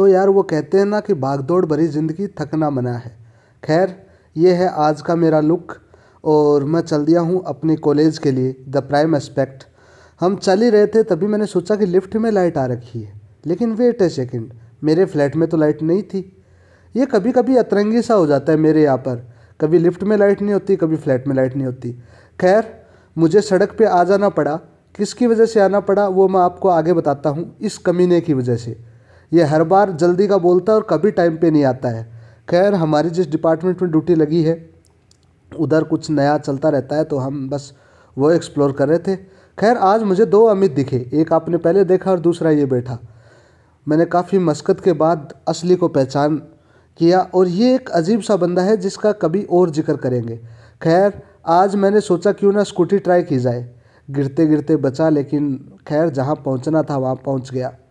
तो यार वो कहते हैं ना कि भागदौड़ भरी ज़िंदगी थकना मना है खैर ये है आज का मेरा लुक और मैं चल दिया हूँ अपने कॉलेज के लिए द प्राइम एस्पेक्ट हम चल ही रहे थे तभी मैंने सोचा कि लिफ्ट में लाइट आ रखी है लेकिन वेट ए सेकेंड मेरे फ्लैट में तो लाइट नहीं थी ये कभी कभी अतरंगी सा हो जाता है मेरे यहाँ पर कभी लिफ्ट में लाइट नहीं होती कभी फ्लैट में लाइट नहीं होती खैर मुझे सड़क पे आ जाना पड़ा किसकी वजह से आना पड़ा वो मैं आपको आगे बताता हूँ इस कमीने की वजह से ये हर बार जल्दी का बोलता है और कभी टाइम पे नहीं आता है खैर हमारी जिस डिपार्टमेंट में ड्यूटी लगी है उधर कुछ नया चलता रहता है तो हम बस वो एक्सप्लोर कर रहे थे खैर आज मुझे दो अमित दिखे एक आपने पहले देखा और दूसरा ये बैठा मैंने काफ़ी मस्कत के बाद असली को पहचान किया और ये एक अजीब सा बंदा है जिसका कभी और जिक्र करेंगे खैर आज मैंने सोचा क्यों ना स्कूटी ट्राई की जाए गिरते गिरते बचा लेकिन खैर जहाँ पहुँचना था वहाँ पहुँच गया